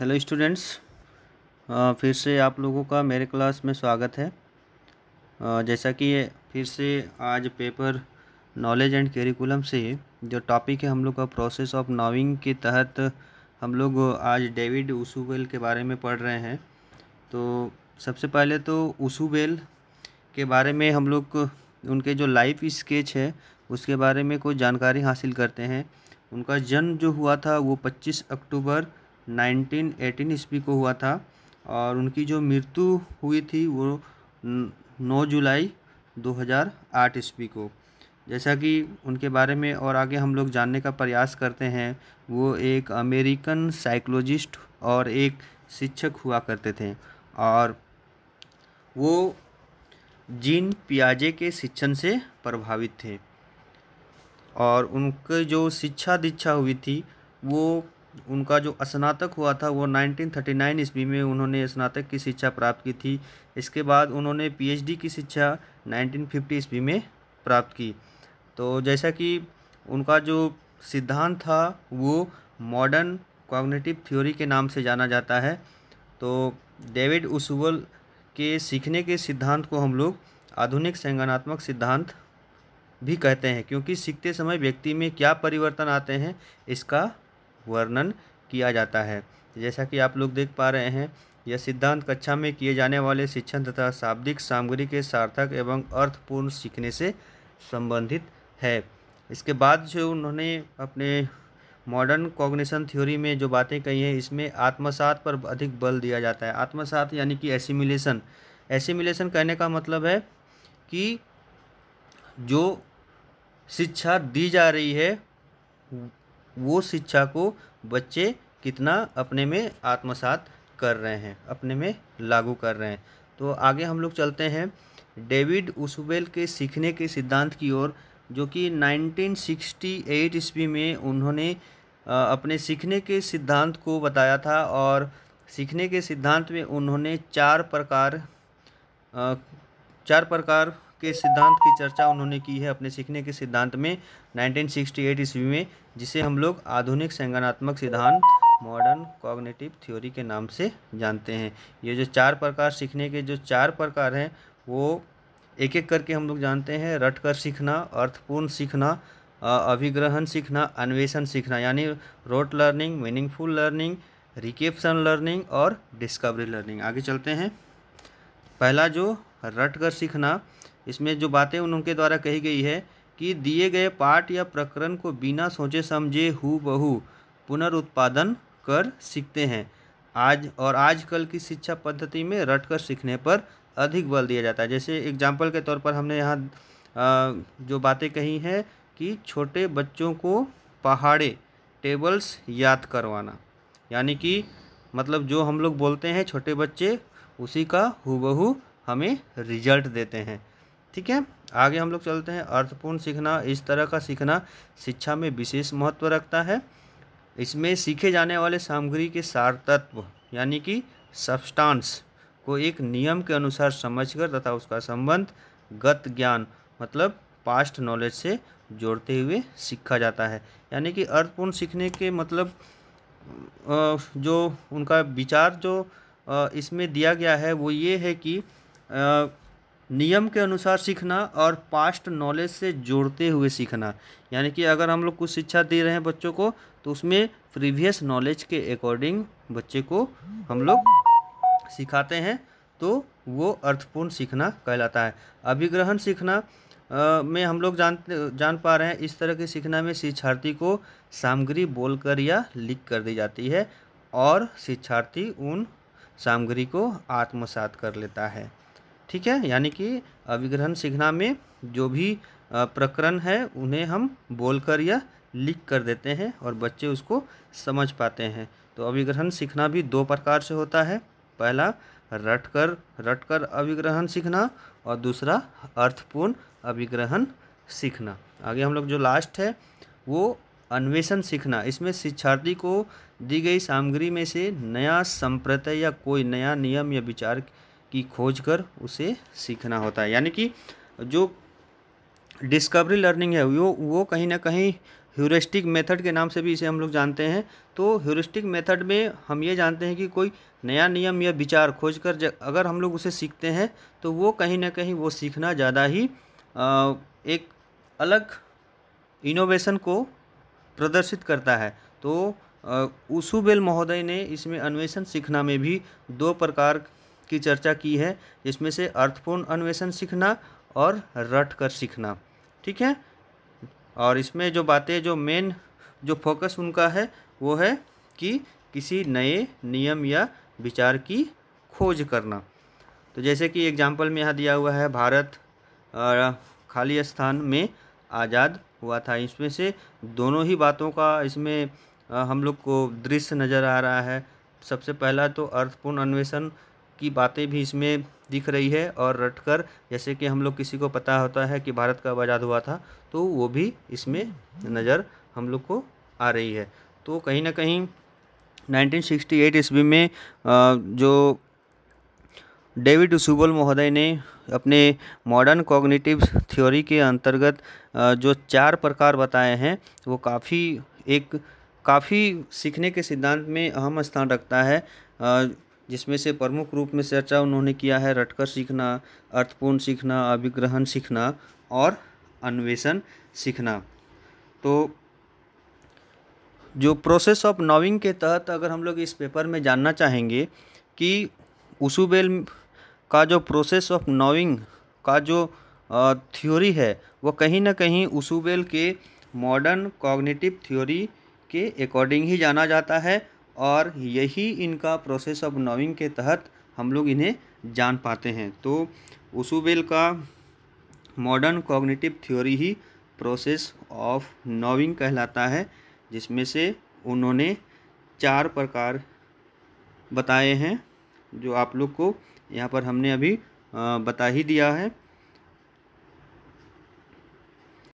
hello students फिर से आप लोगों का मेरे क्लास में स्वागत है आ, जैसा कि फिर से आज पेपर नॉलेज एंड कैरिकुलम से जो टॉपिक है हम लोग का प्रोसेस ऑफ नाविंग के तहत हम लोग आज डेविड उसूबेल के बारे में पढ़ रहे हैं तो सबसे पहले तो उसूबेल के बारे में हम लोग उनके जो लाइफ स्केच है उसके बारे में कोई जानकारी हासिल करते हैं उनका जन्म जो हुआ था वो पच्चीस अक्टूबर नाइनटीन एटीन ईस्वी को हुआ था और उनकी जो मृत्यु हुई थी वो नौ जुलाई 2008 ईस्वी को जैसा कि उनके बारे में और आगे हम लोग जानने का प्रयास करते हैं वो एक अमेरिकन साइकोलॉजिस्ट और एक शिक्षक हुआ करते थे और वो जीन पियाजे के शिक्षण से प्रभावित थे और उनके जो शिक्षा दीक्षा हुई थी वो उनका जो स्नातक हुआ था वो 1939 ईस्वी में उन्होंने स्नातक की शिक्षा प्राप्त की थी इसके बाद उन्होंने पीएचडी की शिक्षा 1950 ईस्वी में प्राप्त की तो जैसा कि उनका जो सिद्धांत था वो मॉडर्न कॉग्निटिव थ्योरी के नाम से जाना जाता है तो डेविड उसुवल के सीखने के सिद्धांत को हम लोग आधुनिक संगनात्मक सिद्धांत भी कहते हैं क्योंकि सीखते समय व्यक्ति में क्या परिवर्तन आते हैं इसका वर्णन किया जाता है जैसा कि आप लोग देख पा रहे हैं यह सिद्धांत कक्षा में किए जाने वाले शिक्षण तथा शाब्दिक सामग्री के सार्थक एवं अर्थपूर्ण सीखने से संबंधित है इसके बाद जो उन्होंने अपने मॉडर्न कॉग्निशन थ्योरी में जो बातें कही हैं इसमें आत्मसात पर अधिक बल दिया जाता है आत्मसात यानी कि एसिमिलेशन एसिमिलेशन कहने का मतलब है कि जो शिक्षा दी जा रही है वो शिक्षा को बच्चे कितना अपने में आत्मसात कर रहे हैं अपने में लागू कर रहे हैं तो आगे हम लोग चलते हैं डेविड उसुबेल के सीखने के सिद्धांत की ओर जो कि 1968 ईस्वी में उन्होंने अपने सीखने के सिद्धांत को बताया था और सीखने के सिद्धांत में उन्होंने चार प्रकार चार प्रकार के सिद्धांत की चर्चा उन्होंने की है अपने सीखने के सिद्धांत में 1968 ईस्वी में जिसे हम लोग आधुनिक संगनात्मक सिद्धांत मॉडर्न कॉग्निटिव थ्योरी के नाम से जानते हैं ये जो चार प्रकार सीखने के जो चार प्रकार हैं वो एक एक करके हम लोग जानते हैं रट कर सीखना अर्थपूर्ण सीखना अभिग्रहण सीखना अन्वेषण सीखना यानी rote learning meaningful learning reception learning और डिस्कवरी लर्निंग आगे चलते हैं पहला जो रट कर सीखना इसमें जो बातें उनके द्वारा कही गई है कि दिए गए पाठ या प्रकरण को बिना सोचे समझे हु बहू पुनरुत्पादन कर सीखते हैं आज और आजकल की शिक्षा पद्धति में रटकर सीखने पर अधिक बल दिया जाता है जैसे एग्जाम्पल के तौर पर हमने यहाँ जो बातें कही हैं कि छोटे बच्चों को पहाड़े टेबल्स याद करवाना यानी कि मतलब जो हम लोग बोलते हैं छोटे बच्चे उसी का हुबहू हमें रिजल्ट देते हैं ठीक है आगे हम लोग चलते हैं अर्थपूर्ण सीखना इस तरह का सीखना शिक्षा में विशेष महत्व रखता है इसमें सीखे जाने वाले सामग्री के सार तत्व यानी कि सब्सटांस को एक नियम के अनुसार समझकर तथा उसका संबंध गत ज्ञान मतलब पास्ट नॉलेज से जोड़ते हुए सीखा जाता है यानी कि अर्थपूर्ण सीखने के मतलब जो उनका विचार जो इसमें दिया गया है वो ये है कि नियम के अनुसार सीखना और पास्ट नॉलेज से जोड़ते हुए सीखना यानी कि अगर हम लोग कुछ शिक्षा दे रहे हैं बच्चों को तो उसमें प्रीवियस नॉलेज के अकॉर्डिंग बच्चे को हम लोग सिखाते हैं तो वो अर्थपूर्ण सीखना कहलाता है अभिग्रहण सीखना आ, में हम लोग जानते जान पा रहे हैं इस तरह के सीखना में शिक्षार्थी को सामग्री बोलकर या लिख कर दी जाती है और शिक्षार्थी उन सामग्री को आत्मसात कर लेता है ठीक है यानी कि अविग्रहण सीखना में जो भी प्रकरण है उन्हें हम बोलकर या लिख कर देते हैं और बच्चे उसको समझ पाते हैं तो अभिग्रहण सीखना भी दो प्रकार से होता है पहला रटकर रटकर अभिग्रहण सीखना और दूसरा अर्थपूर्ण अभिग्रहण सीखना आगे हम लोग जो लास्ट है वो अन्वेषण सीखना इसमें शिक्षार्थी को दी गई सामग्री में से नया संप्रदाय या कोई नया नियम या विचार की खोज कर उसे सीखना होता है यानी कि जो डिस्कवरी लर्निंग है वो वो कहीं ना कहीं ह्यूरिस्टिक मेथड के नाम से भी इसे हम लोग जानते हैं तो ह्यूरिस्टिक मेथड में हम ये जानते हैं कि कोई नया नियम या विचार खोज कर अगर हम लोग उसे सीखते हैं तो वो कहीं ना कहीं वो सीखना ज़्यादा ही आ, एक अलग इनोवेशन को प्रदर्शित करता है तो उसुबेल महोदय ने इसमें अन्वेषण सीखना में भी दो प्रकार की चर्चा की है जिसमें से अर्थपूर्ण अन्वेषण सीखना और रट कर सीखना ठीक है और इसमें जो बातें जो मेन जो फोकस उनका है वो है कि किसी नए नियम या विचार की खोज करना तो जैसे कि एग्जाम्पल में यहाँ दिया हुआ है भारत खाली स्थान में आज़ाद हुआ था इसमें से दोनों ही बातों का इसमें हम लोग को दृश्य नज़र आ रहा है सबसे पहला तो अर्थपूर्ण अन्वेषण की बातें भी इसमें दिख रही है और रटकर जैसे कि हम लोग किसी को पता होता है कि भारत कब आज़ाद हुआ था तो वो भी इसमें नज़र हम लोग को आ रही है तो कहीं ना कहीं 1968 ईस्वी में जो डेविड सुबल महोदय ने अपने मॉडर्न कॉग्निटिव थ्योरी के अंतर्गत जो चार प्रकार बताए हैं वो काफ़ी एक काफ़ी सीखने के सिद्धांत में अहम स्थान रखता है जिसमें से प्रमुख रूप में चर्चा उन्होंने किया है रटकर सीखना अर्थपूर्ण सीखना अभिग्रहण सीखना और अन्वेषण सीखना तो जो प्रोसेस ऑफ नॉविंग के तहत अगर हम लोग इस पेपर में जानना चाहेंगे कि उसूबेल का जो प्रोसेस ऑफ नॉविंग का जो थ्योरी है वो कहीं ना कहीं उसूबेल के मॉडर्न कॉग्निटिव थ्योरी के अकॉर्डिंग ही जाना जाता है और यही इनका प्रोसेस ऑफ नोविंग के तहत हम लोग इन्हें जान पाते हैं तो उसूबेल का मॉडर्न कॉग्निटिव थ्योरी ही प्रोसेस ऑफ नोविंग कहलाता है जिसमें से उन्होंने चार प्रकार बताए हैं जो आप लोग को यहाँ पर हमने अभी बता ही दिया है